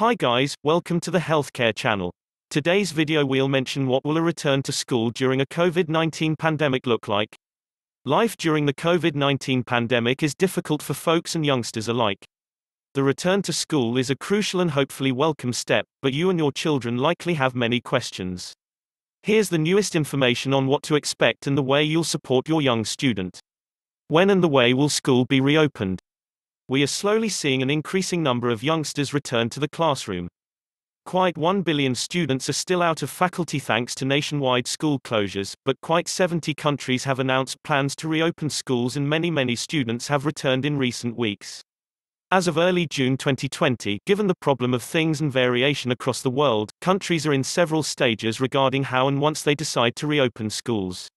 Hi guys, welcome to the Healthcare channel. Today's video we'll mention what will a return to school during a COVID-19 pandemic look like. Life during the COVID-19 pandemic is difficult for folks and youngsters alike. The return to school is a crucial and hopefully welcome step, but you and your children likely have many questions. Here's the newest information on what to expect and the way you'll support your young student. When and the way will school be reopened? we are slowly seeing an increasing number of youngsters return to the classroom. Quite 1 billion students are still out of faculty thanks to nationwide school closures, but quite 70 countries have announced plans to reopen schools and many many students have returned in recent weeks. As of early June 2020, given the problem of things and variation across the world, countries are in several stages regarding how and once they decide to reopen schools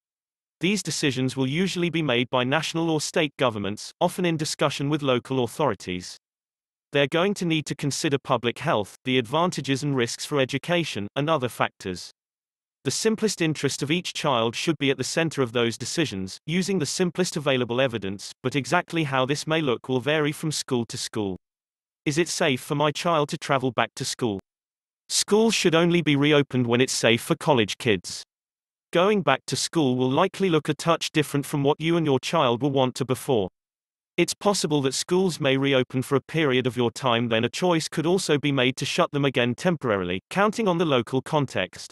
these decisions will usually be made by national or state governments, often in discussion with local authorities. They're going to need to consider public health, the advantages and risks for education, and other factors. The simplest interest of each child should be at the center of those decisions, using the simplest available evidence, but exactly how this may look will vary from school to school. Is it safe for my child to travel back to school? Schools should only be reopened when it's safe for college kids going back to school will likely look a touch different from what you and your child will want to before. It's possible that schools may reopen for a period of your time then a choice could also be made to shut them again temporarily, counting on the local context.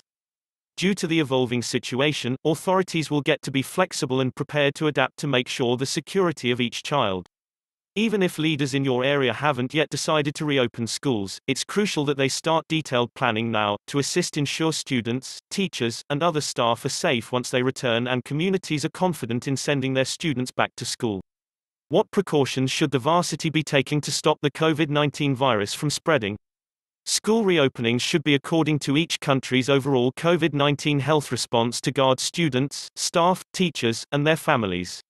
Due to the evolving situation, authorities will get to be flexible and prepared to adapt to make sure the security of each child. Even if leaders in your area haven't yet decided to reopen schools, it's crucial that they start detailed planning now, to assist ensure students, teachers, and other staff are safe once they return and communities are confident in sending their students back to school. What precautions should the varsity be taking to stop the COVID 19 virus from spreading? School reopenings should be according to each country's overall COVID 19 health response to guard students, staff, teachers, and their families.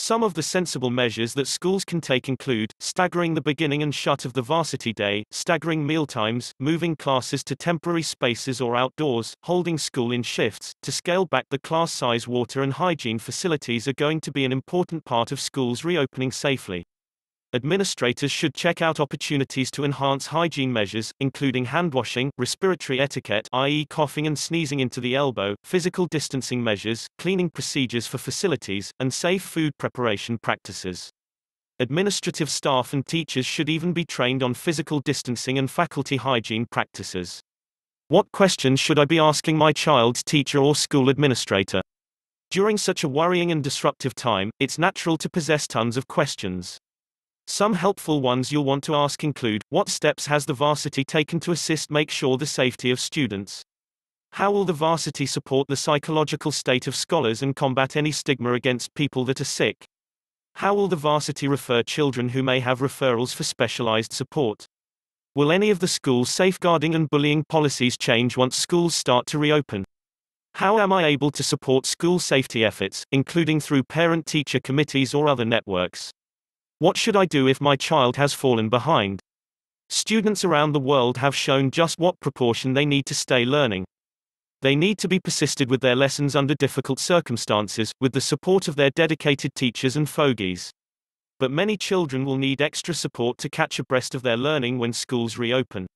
Some of the sensible measures that schools can take include staggering the beginning and shut of the varsity day, staggering mealtimes, moving classes to temporary spaces or outdoors, holding school in shifts. To scale back the class size, water and hygiene facilities are going to be an important part of schools reopening safely. Administrators should check out opportunities to enhance hygiene measures, including handwashing, respiratory etiquette i.e. coughing and sneezing into the elbow, physical distancing measures, cleaning procedures for facilities, and safe food preparation practices. Administrative staff and teachers should even be trained on physical distancing and faculty hygiene practices. What questions should I be asking my child's teacher or school administrator? During such a worrying and disruptive time, it's natural to possess tons of questions. Some helpful ones you'll want to ask include What steps has the varsity taken to assist make sure the safety of students? How will the varsity support the psychological state of scholars and combat any stigma against people that are sick? How will the varsity refer children who may have referrals for specialized support? Will any of the school's safeguarding and bullying policies change once schools start to reopen? How am I able to support school safety efforts, including through parent teacher committees or other networks? What should I do if my child has fallen behind? Students around the world have shown just what proportion they need to stay learning. They need to be persisted with their lessons under difficult circumstances, with the support of their dedicated teachers and fogies. But many children will need extra support to catch abreast of their learning when schools reopen.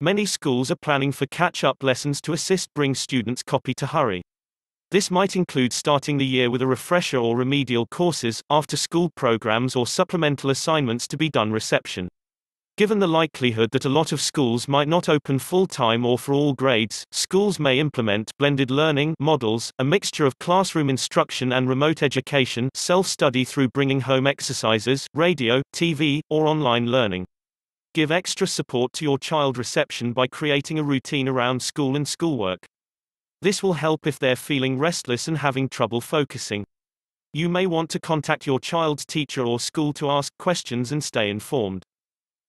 Many schools are planning for catch up lessons to assist bring students copy to hurry. This might include starting the year with a refresher or remedial courses, after school programs, or supplemental assignments to be done reception. Given the likelihood that a lot of schools might not open full time or for all grades, schools may implement blended learning models, a mixture of classroom instruction and remote education, self study through bringing home exercises, radio, TV, or online learning. Give extra support to your child reception by creating a routine around school and schoolwork. This will help if they're feeling restless and having trouble focusing. You may want to contact your child's teacher or school to ask questions and stay informed.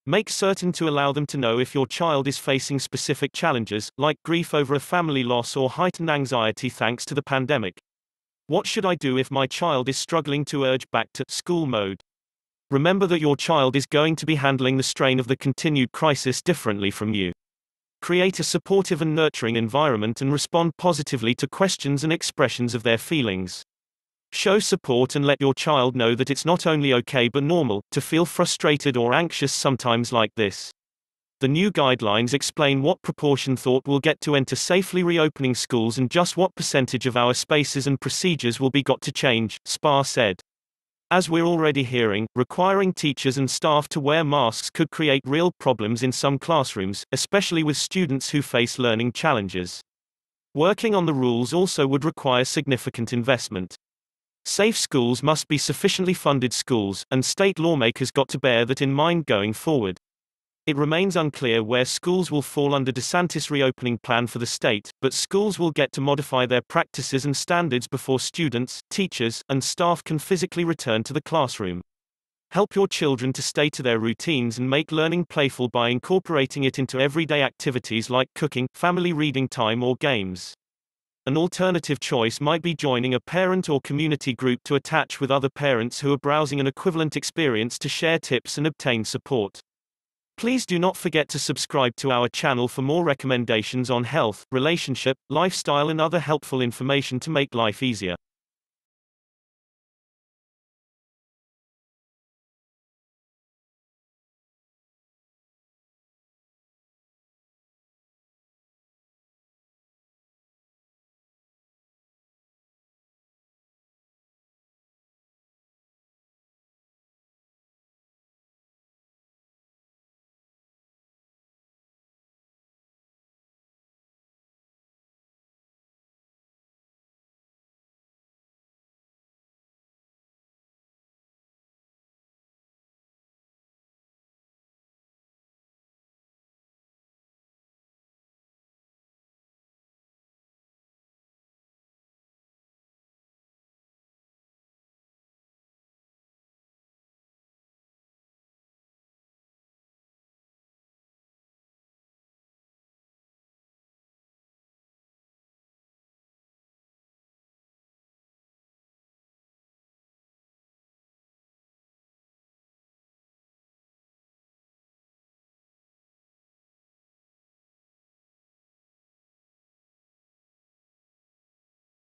Make certain to allow them to know if your child is facing specific challenges, like grief over a family loss or heightened anxiety thanks to the pandemic. What should I do if my child is struggling to urge back to school mode? Remember that your child is going to be handling the strain of the continued crisis differently from you create a supportive and nurturing environment and respond positively to questions and expressions of their feelings. Show support and let your child know that it's not only okay but normal to feel frustrated or anxious sometimes like this. The new guidelines explain what proportion thought will get to enter safely reopening schools and just what percentage of our spaces and procedures will be got to change, Spa said. As we're already hearing, requiring teachers and staff to wear masks could create real problems in some classrooms, especially with students who face learning challenges. Working on the rules also would require significant investment. Safe schools must be sufficiently funded schools, and state lawmakers got to bear that in mind going forward. It remains unclear where schools will fall under DeSantis' reopening plan for the state, but schools will get to modify their practices and standards before students, teachers, and staff can physically return to the classroom. Help your children to stay to their routines and make learning playful by incorporating it into everyday activities like cooking, family reading time, or games. An alternative choice might be joining a parent or community group to attach with other parents who are browsing an equivalent experience to share tips and obtain support. Please do not forget to subscribe to our channel for more recommendations on health, relationship, lifestyle and other helpful information to make life easier.